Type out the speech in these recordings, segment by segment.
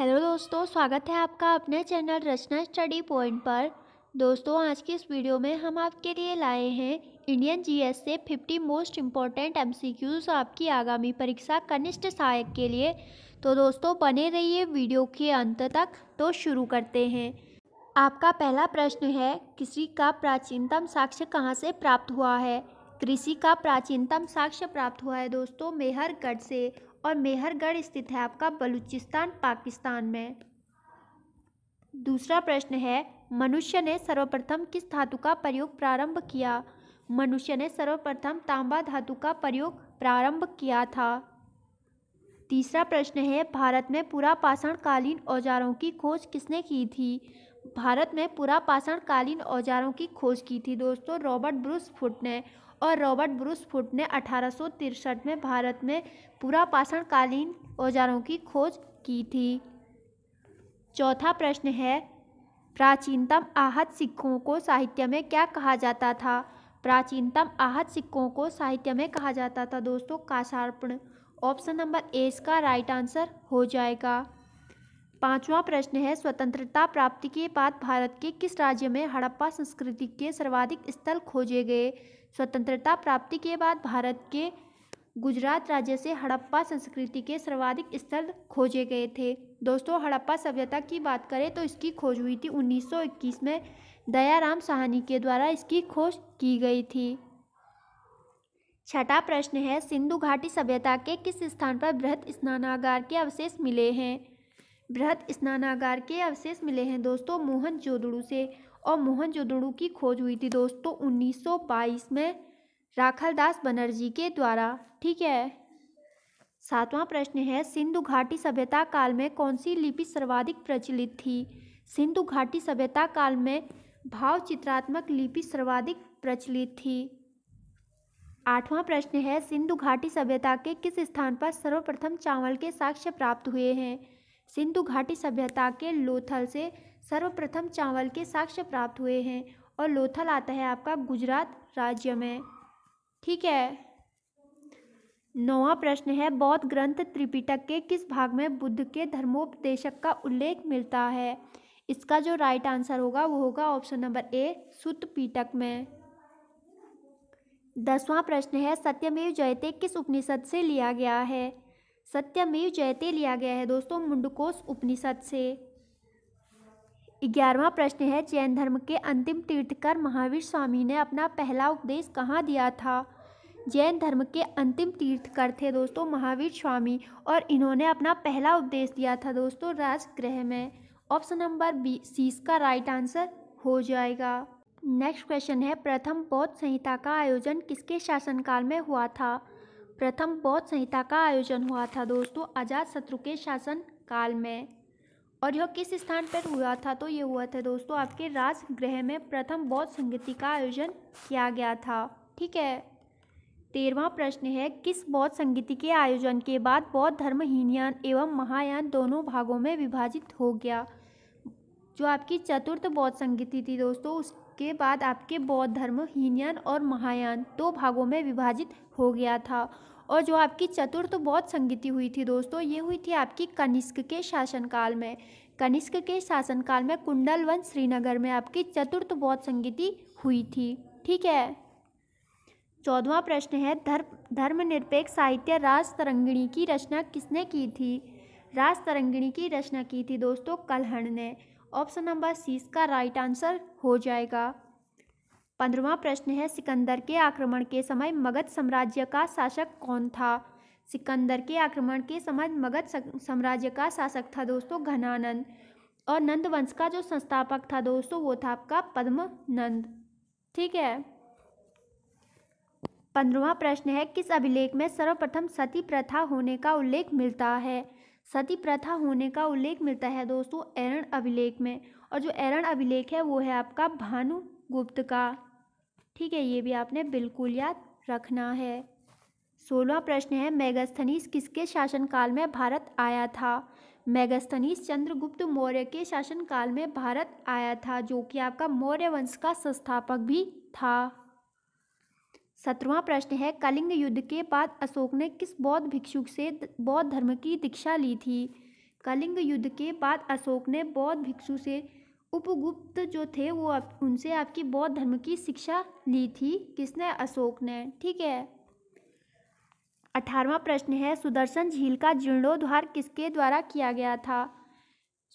hello दोस्तों स्वागत है आपका अपने चैनल रचना स्टडी पॉइंट पर दोस्तों आज की इस वीडियो में हम आपके लिए लाए हैं इंडियन जीएस से 50 मोस्ट इम्पॉर्टेंट एमसीक्यूज आपकी आगामी परीक्षा कनिष्ठ सहायक के लिए तो दोस्तों बने रहिए वीडियो के अंत तक तो शुरू करते हैं आपका पहला प्रश्न है कृषि का प्राचीनतम साक्ष्य कहाँ से प्राप्त हुआ है कृषि का प्राचीनतम साक्ष्य प्राप्त हुआ है दोस्तों मेहरगढ़ से और मेहरगढ़ स्थित है आपका बलूचिस्तान पाकिस्तान में दूसरा प्रश्न है मनुष्य ने सर्वप्रथम किस धातु का प्रयोग प्रारंभ किया मनुष्य ने सर्वप्रथम तांबा धातु का प्रयोग प्रारंभ किया था तीसरा प्रश्न है भारत में पुरापाषाणकालीन औजारों की खोज किसने की थी भारत में पुरापाषाणकालीन औजारों की खोज की थी दोस्तों रॉबर्ट ब्रूस फुट ने और रॉबर्ट ब्रूस फुट ने अठारह में भारत में पुरापाषाणकालीन औजारों की खोज की थी चौथा प्रश्न है प्राचीनतम आहत सिक्कों को साहित्य में क्या कहा जाता था प्राचीनतम आहत सिक्कों को साहित्य में कहा जाता था दोस्तों कासार्पण ऑप्शन नंबर ए इसका राइट आंसर हो जाएगा पांचवा प्रश्न है स्वतंत्रता प्राप्ति के बाद भारत के किस राज्य में हड़प्पा संस्कृति के सर्वाधिक स्थल खोजे गए स्वतंत्रता प्राप्ति के बाद भारत के गुजरात राज्य से हड़प्पा संस्कृति के सर्वाधिक स्थल खोजे गए थे दोस्तों हड़प्पा सभ्यता की बात करें तो इसकी खोज हुई थी 1921 में दयाराम साहनी के द्वारा इसकी खोज की गई थी छठा प्रश्न है सिंधु घाटी सभ्यता के किस स्थान पर बृहद स्नानागार के अवशेष मिले हैं बृहद स्नानागार के अवशेष मिले हैं दोस्तों मोहन जोदड़ू से और मोहन जोदड़ू की खोज हुई थी दोस्तों 1922 में राखल दास बनर्जी के द्वारा ठीक है सातवां प्रश्न है सिंधु घाटी सभ्यता काल में कौन सी लिपि सर्वाधिक प्रचलित थी सिंधु घाटी सभ्यता काल में भाव चित्रात्मक लिपि सर्वाधिक प्रचलित थी आठवां प्रश्न है सिंधु घाटी सभ्यता के किस स्थान पर सर्वप्रथम चावल के साक्ष्य प्राप्त हुए हैं सिंधु घाटी सभ्यता के लोथल से सर्वप्रथम चावल के साक्ष्य प्राप्त हुए हैं और लोथल आता है आपका गुजरात राज्य में ठीक है नौवा प्रश्न है बौद्ध ग्रंथ त्रिपिटक के किस भाग में बुद्ध के धर्मोपदेशक का उल्लेख मिलता है इसका जो राइट आंसर होगा वो होगा ऑप्शन नंबर ए सुत पीटक में दसवां प्रश्न है सत्यमेव जयते किस उपनिषद से लिया गया है सत्यमेव जयते लिया गया है दोस्तों मुंडकोस उपनिषद से ग्यारहवा प्रश्न है जैन धर्म के अंतिम तीर्थकर महावीर स्वामी ने अपना पहला उपदेश कहाँ दिया था जैन धर्म के अंतिम तीर्थकर थे दोस्तों महावीर स्वामी और इन्होंने अपना पहला उपदेश दिया था दोस्तों राजगृह में ऑप्शन नंबर बी सी का राइट आंसर हो जाएगा नेक्स्ट क्वेश्चन है प्रथम बौद्ध संहिता का आयोजन किसके शासनकाल में हुआ था प्रथम बौद्ध संहिता का आयोजन हुआ था दोस्तों अजात शत्रु के शासन काल में और यह किस स्थान पर हुआ था तो ये हुआ था दोस्तों आपके राजगृह में प्रथम बौद्ध संगति का आयोजन किया गया था ठीक है तेरहवा प्रश्न है किस बौद्ध संगति के आयोजन के बाद बौद्ध धर्म हीनयान एवं महायान दोनों भागों में विभाजित हो गया जो आपकी चतुर्थ बौद्ध संगति थी दोस्तों उसके बाद आपके बौद्ध धर्म हीनयान और महायान दो भागों में विभाजित हो गया था और जो आपकी चतुर्थ तो बौद्ध संगीति हुई थी दोस्तों ये हुई थी आपकी कनिष्क के शासनकाल में कनिष्क के शासनकाल में कुंडलवन श्रीनगर में आपकी चतुर्थ तो बौद्ध संगीति हुई थी ठीक है चौदवा प्रश्न है धर्म धर्मनिरपेक्ष साहित्य राज तरंगिणी की रचना किसने की थी राज तरंगिणी की रचना की थी दोस्तों कलहण ने ऑप्शन नंबर सी इसका राइट आंसर हो जाएगा पंद्रवा प्रश्न है सिकंदर के आक्रमण के समय मगध साम्राज्य का शासक कौन था सिकंदर के आक्रमण के समय मगध साम्राज्य का शासक था दोस्तों घनानंद और नंद वंश का जो संस्थापक था दोस्तों वो था आपका पद्म नंद ठीक है पंद्रवा प्रश्न है किस अभिलेख में सर्वप्रथम सती प्रथा होने का उल्लेख मिलता है सती प्रथा होने का उल्लेख मिलता है दोस्तों एरण अभिलेख में और जो एरण अभिलेख है वो है आपका भानु गुप्त का ठीक है ये भी आपने बिल्कुल याद रखना है सोलवा प्रश्न है मेगास्थनीस किसके शासनकाल में भारत आया था मेगास्थनीस चंद्रगुप्त मौर्य के शासनकाल में भारत आया था जो कि आपका मौर्य वंश का संस्थापक भी था सत्रवा प्रश्न है कलिंग युद्ध के बाद अशोक ने किस बौद्ध भिक्षुक से बौद्ध धर्म की दीक्षा ली थी कलिंग युद्ध के बाद अशोक ने बौद्ध भिक्षु से उपगुप्त जो थे वो आप उनसे आपकी बौद्ध धर्म की शिक्षा ली थी किसने अशोक ने ठीक है अठारवा प्रश्न है सुदर्शन झील का जीर्णोद्वार किसके द्वारा किया गया था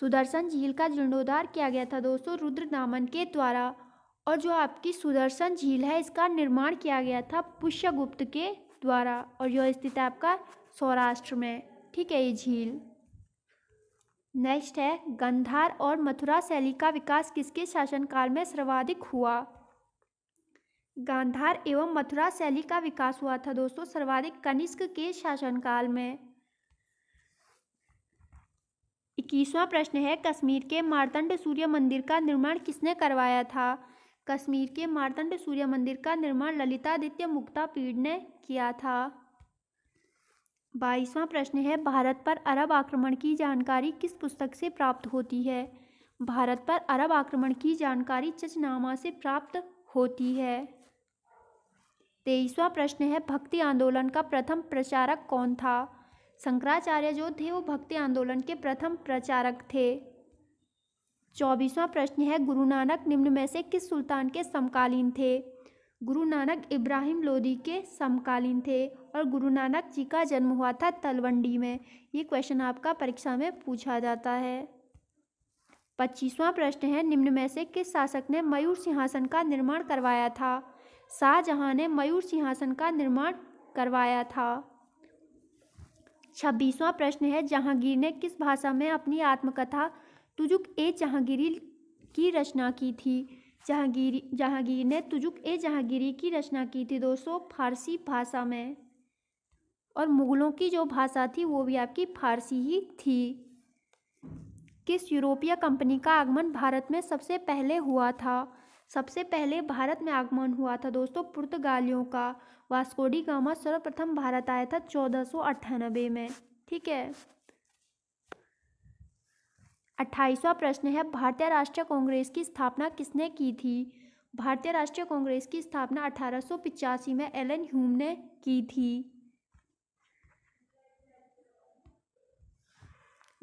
सुदर्शन झील का जीर्णोद्वार किया गया था दोस्तों रुद्र दामन के द्वारा और जो आपकी सुदर्शन झील है इसका निर्माण किया गया था पुष्यगुप्त के द्वारा और यह स्थित है आपका सौराष्ट्र में ठीक है ये झील नेक्स्ट है गंधार और मथुरा शैली का विकास किसके शासनकाल में सर्वाधिक हुआ गांधार एवं मथुरा शैली का विकास हुआ था दोस्तों सर्वाधिक कनिष्क के शासनकाल में इक्कीसवां प्रश्न है कश्मीर के मारतंड सूर्य मंदिर का निर्माण किसने करवाया था कश्मीर के मारतंड सूर्य मंदिर का निर्माण ललितादित्य मुक्ता पीढ़ ने किया था बाईसवां प्रश्न है भारत पर अरब आक्रमण की जानकारी किस पुस्तक से प्राप्त होती है भारत पर अरब आक्रमण की जानकारी चचनामा से प्राप्त होती है तेईसवां प्रश्न है भक्ति आंदोलन का प्रथम प्रचारक कौन था शंकराचार्य जो थे वो भक्ति आंदोलन के प्रथम प्रचारक थे चौबीसवां प्रश्न है गुरु नानक निम्न में से किस सुल्तान के समकालीन थे गुरु नानक इब्राहिम लोधी के समकालीन थे और गुरु नानक जी का जन्म हुआ था तलवंडी में ये क्वेश्चन आपका परीक्षा में पूछा जाता है पच्चीसवां प्रश्न है निम्न में से किस शासक ने मयूर सिंहासन का निर्माण करवाया था शाहजहां ने मयूर सिंहासन का निर्माण करवाया था छब्बीसवां प्रश्न है जहांगीर ने किस भाषा में अपनी आत्मकथा तुजुक ए जहांगीरी की रचना की थी जहांगीर जहांगीर ने तुजुक ए जहांगीरी की रचना की थी दोस्तों फारसी भाषा में और मुग़लों की जो भाषा थी वो भी आपकी फारसी ही थी किस यूरोपीय कंपनी का आगमन भारत में सबसे पहले हुआ था सबसे पहले भारत में आगमन हुआ था दोस्तों पुर्तगालियों का वास्कोडी गामा सर्वप्रथम भारत आया था चौदह में ठीक है अट्ठाईसवां प्रश्न है भारतीय राष्ट्रीय कांग्रेस की स्थापना किसने की थी भारतीय राष्ट्रीय कांग्रेस की स्थापना अठारह में एलन ह्यूम ने की थी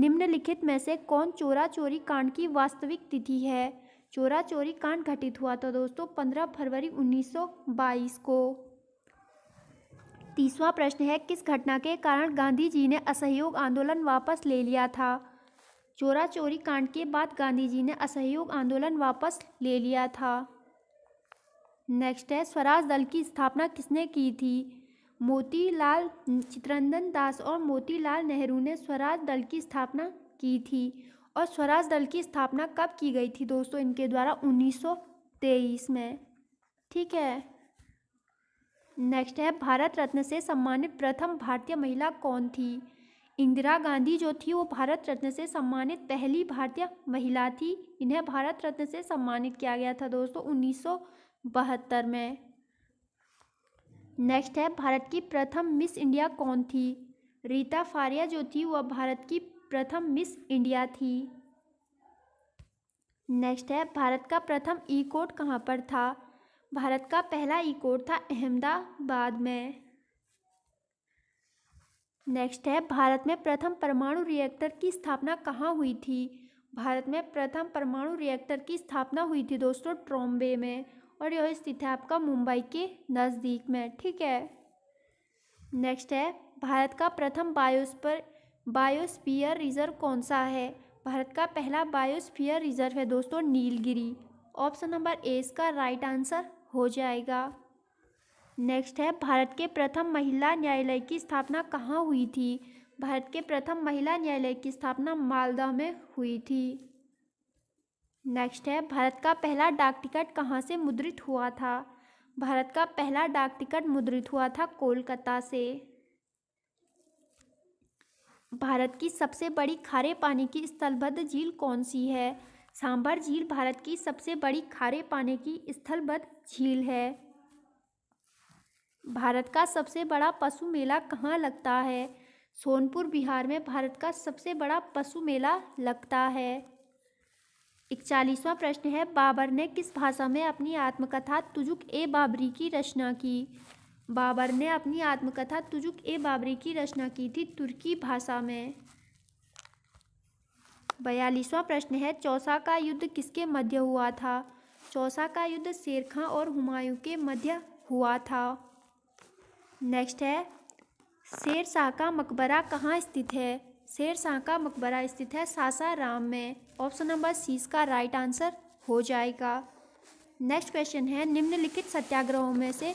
निम्नलिखित में से कौन चोरा चोरी कांड की वास्तविक तिथि है चोरा चोरी कांड घटित हुआ था दोस्तों पंद्रह फरवरी 1922 को तीसवा प्रश्न है किस घटना के कारण गांधी जी ने असहयोग आंदोलन वापस ले लिया था चोरा चोरी कांड के बाद गांधी जी ने असहयोग आंदोलन वापस ले लिया था नेक्स्ट है स्वराज दल की स्थापना किसने की थी मोतीलाल चित्रंदन दास और मोतीलाल नेहरू ने स्वराज दल की स्थापना की थी और स्वराज दल की स्थापना कब की गई थी दोस्तों इनके द्वारा 1923 में ठीक है नेक्स्ट है भारत रत्न से सम्मानित प्रथम भारतीय महिला कौन थी इंदिरा गांधी जो थी वो भारत रत्न से सम्मानित पहली भारतीय महिला थी इन्हें भारत रत्न से सम्मानित किया गया था दोस्तों उन्नीस में नेक्स्ट है भारत की प्रथम मिस इंडिया कौन थी रीता फारिया जो थी वह भारत की प्रथम मिस इंडिया थी नेक्स्ट है भारत का प्रथम ई e कोर्ट कहाँ पर था भारत का पहला ई e कोर्ट था अहमदाबाद में नेक्स्ट है भारत में प्रथम परमाणु रिएक्टर की स्थापना कहाँ हुई थी भारत में प्रथम परमाणु रिएक्टर की स्थापना हुई थी दोस्तों ट्रॉम्बे में और यह स्थित है आपका मुंबई के नज़दीक में ठीक है नेक्स्ट है भारत का प्रथम बायोस्पर बायोस्फीयर रिजर्व कौन सा है भारत का पहला बायोस्फीयर रिजर्व है दोस्तों नीलगिरी ऑप्शन नंबर ए इसका राइट आंसर हो जाएगा नेक्स्ट है भारत के प्रथम महिला न्यायालय की स्थापना कहाँ हुई थी भारत के प्रथम महिला न्यायालय की स्थापना मालदा में हुई थी नेक्स्ट है भारत का पहला डाक टिकट कहाँ से मुद्रित हुआ था भारत का पहला डाक टिकट मुद्रित हुआ था कोलकाता से भारत की सबसे बड़ी खारे पानी की स्थलबद्ध झील कौन सी है सांभर झील भारत की सबसे बड़ी खारे पानी की स्थलबद्ध झील है भारत का सबसे बड़ा पशु मेला कहाँ लगता है सोनपुर बिहार में भारत का सबसे बड़ा पशु मेला लगता है इकचालीसवां प्रश्न है बाबर ने किस भाषा में अपनी आत्मकथा तुजुक ए बाबरी की रचना की बाबर ने अपनी आत्मकथा तुजुक ए बाबरी की रचना की थी तुर्की भाषा में बयालीसवां प्रश्न है चौसा का युद्ध किसके मध्य हुआ था चौसा का युद्ध शेरखां और हुमायूं के मध्य हुआ था नेक्स्ट है शेर शाह का मकबरा कहाँ स्थित है शेर शाह का मकबरा स्थित है सासाराम में ऑप्शन नंबर सी का राइट आंसर हो जाएगा नेक्स्ट क्वेश्चन है निम्नलिखित सत्याग्रहों में से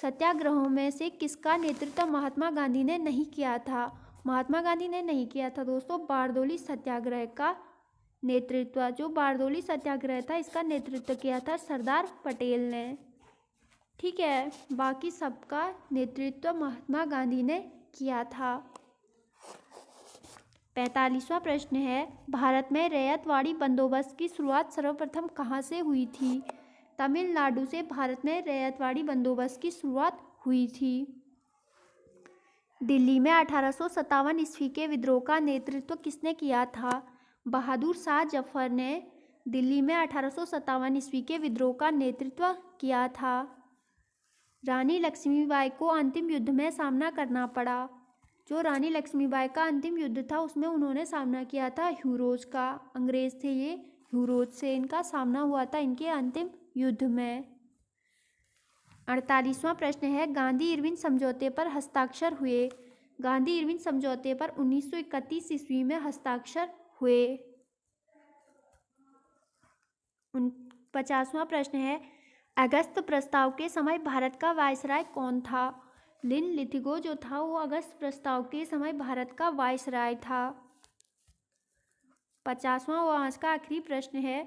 सत्याग्रहों में से किसका नेतृत्व महात्मा गांधी ने नहीं किया था महात्मा गांधी ने नहीं किया था दोस्तों बारदोली सत्याग्रह का नेतृत्व जो बारदोली सत्याग्रह था इसका नेतृत्व किया था सरदार पटेल ने ठीक है बाकी सबका नेतृत्व महात्मा गांधी ने किया था पैंतालीसवा प्रश्न है भारत में रैयतवाड़ी बंदोबस्त की शुरुआत सर्वप्रथम कहाँ से हुई थी तमिलनाडु से भारत में रैयतवाड़ी बंदोबस्त की शुरुआत हुई थी दिल्ली में अठारह ईस्वी के विद्रोह का नेतृत्व किसने किया था बहादुर शाह जफर ने दिल्ली में अठारह ईस्वी के विद्रोह का नेतृत्व किया था रानी लक्ष्मीबाई को अंतिम युद्ध में सामना करना पड़ा जो रानी लक्ष्मीबाई का अंतिम युद्ध था उसमें उन्होंने सामना किया था ह्यूरोज का अंग्रेज थे ये ह्यूरोज से इनका सामना हुआ था इनके अंतिम युद्ध में अड़तालीसवां प्रश्न है गांधी इरविन समझौते पर हस्ताक्षर हुए गांधी इरविन समझौते पर 1931 ईस्वी में हस्ताक्षर हुए पचासवां प्रश्न है अगस्त प्रस्ताव के समय भारत का वायसराय कौन था लिन लिथिगो जो था वो अगस्त प्रस्ताव के समय भारत का वायसराय था पचासवां व आज का आखिरी प्रश्न है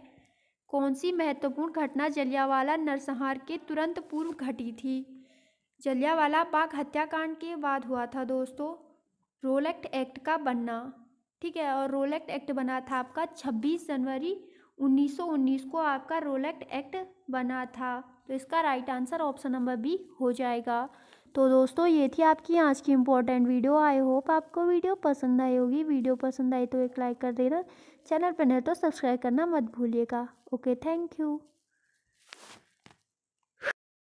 कौन सी महत्वपूर्ण घटना जलियावाला नरसंहार के तुरंत पूर्व घटी थी जलियावाला बाग हत्याकांड के बाद हुआ था दोस्तों रोलेक्ट एक्ट का बनना ठीक है और रोलेक्ट एक्ट बना था आपका 26 जनवरी 1919 को आपका रोलेक्ट एक्ट बना था तो इसका right answer option number B हो जाएगा तो दोस्तों ये थी आपकी आज की इम्पोर्टेंट वीडियो आई होप आपको वीडियो पसंद आई होगी वीडियो पसंद आई तो एक लाइक कर देना चैनल पर नहीं तो सब्सक्राइब करना मत भूलिएगा ओके थैंक यू